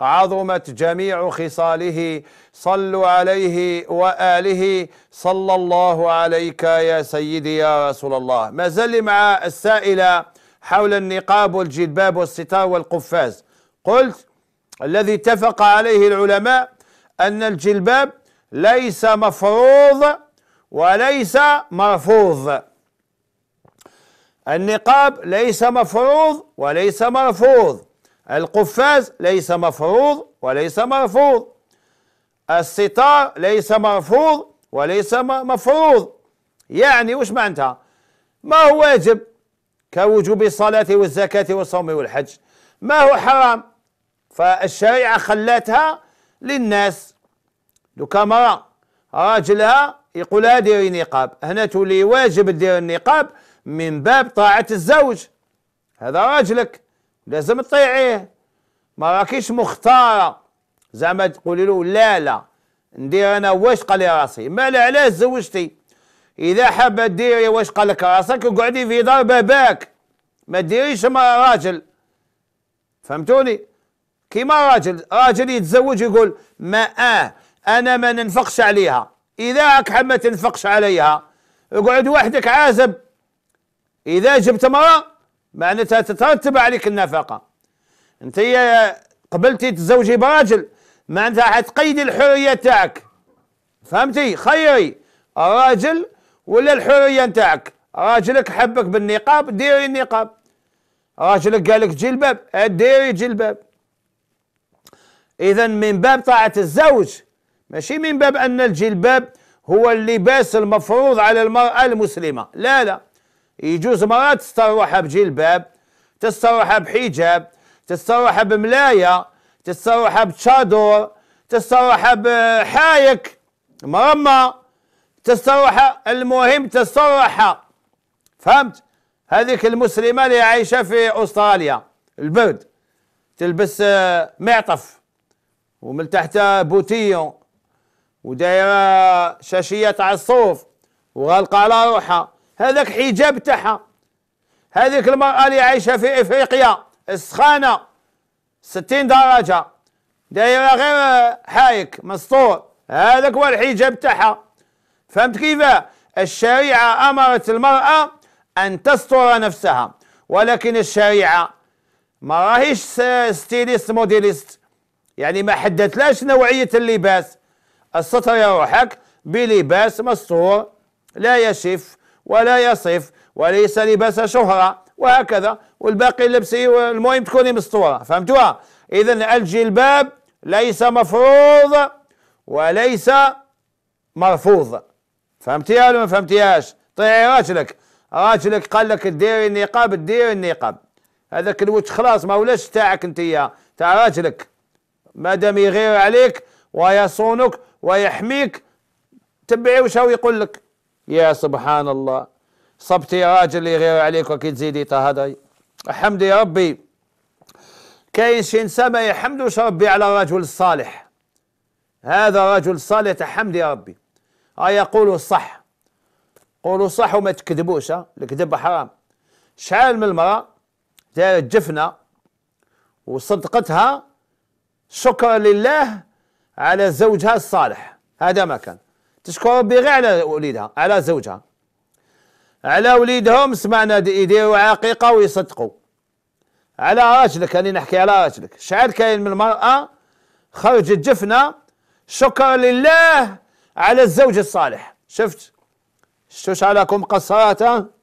عظمت جميع خصاله صلوا عليه وآله صلى الله عليك يا سيدي يا رسول الله ما زل مع السائلة حول النقاب والجلباب والستار والقفاز قلت الذي اتفق عليه العلماء أن الجلباب ليس مفروض وليس مرفوض النقاب ليس مفروض وليس مرفوض القفاز ليس مفروض وليس مرفوض الستار ليس مرفوض وليس مفروض يعني وش معناتها ما هو واجب كوجوب الصلاة والزكاة والصوم والحج ما هو حرام فالشريعة خلاتها للناس دوكا مرأة راجلها يقول لها ديري نقاب هنا تولي واجب دير النقاب من باب طاعة الزوج هذا راجلك لازم تطيعيه ما راكيش مختاره زعما تقولي له لا لا ندير انا واش قال لي راسي مال علاش زوجتي اذا حابه ديري واش قال لك راسك اقعدي في دار باباك ما ديريش مع راجل فهمتوني كيما راجل راجل يتزوج يقول ما آه انا ما ننفقش عليها اذا راك حاب ما تنفقش عليها اقعد وحدك عازب اذا جبت مرأة معناتها تترتب عليك النفقة انت قبلتي تتزوجي براجل معناتها حتقيدي الحرية تاعك فهمتي خيري الراجل ولا الحرية تاعك راجلك حبك بالنقاب ديري النقاب راجلك قالك جلباب ديري جلباب اذا من باب طاعة الزوج ماشي من باب ان الجلباب هو اللباس المفروض على المرأة المسلمة لا لا يجوز مرأة تستروحها بجلباب تستروحها بحجاب تستروحها بملاية تستروحها بتشادور تستروحها بحايك مرمى تستروحها المهم تستروحها فهمت هذيك المسلمة اللي عايشة في أستراليا البرد تلبس آه، معطف ومن تحت بوتيون ودايرة شاشية على الصوف وغالقة على روحها هذاك حجاب تاعها هذيك المرأة اللي عايشة في إفريقيا السخانة ستين درجة دايرة غير حايك مستور هذاك هو الحجاب تاعها فهمت كيف الشريعة أمرت المرأة أن تستر نفسها ولكن الشريعة ما راهيش ستيليست موديليست يعني ما حددتلاش نوعية اللباس الستر يروحك بلباس مستور لا يشف ولا يصف وليس لباس شهرة وهكذا والباقي لبسي المهم تكوني مستورة فهمتوها إذا الجلباب ليس مفروض وليس مرفوض فهمتيها ولا ما فهمتيهاش طيعي إيه راجلك راجلك قال لك ديري النقاب ديري النقاب هذاك الوجه خلاص ما ولاش تاعك انت تاع راجلك مادام يغير عليك ويصونك ويحميك تبعي وش هو يقول لك يا سبحان الله صبتي يا راجل اللي غير عليك وكي تزيدي تهدري الحمد يا ربي كاين شي سما يحمدوش ربي على الرجل الصالح هذا رجل صالح تحمد يا ربي ها آه، يقولوا صح قولوا صح وما تكذبوش آه، الكذب حرام شحال من المرأة دارت جفنة وصدقتها شكرا لله على زوجها الصالح هذا ما كان تشكر ربي غير على وليدها على زوجها على وليدهم سمعنا يديروا عقيقه ويصدقوا على راجلك انا نحكي على راجلك شحال كاين من المراه خرجت جفنه شكرا لله على الزوج الصالح شفت شوش على كم قصرات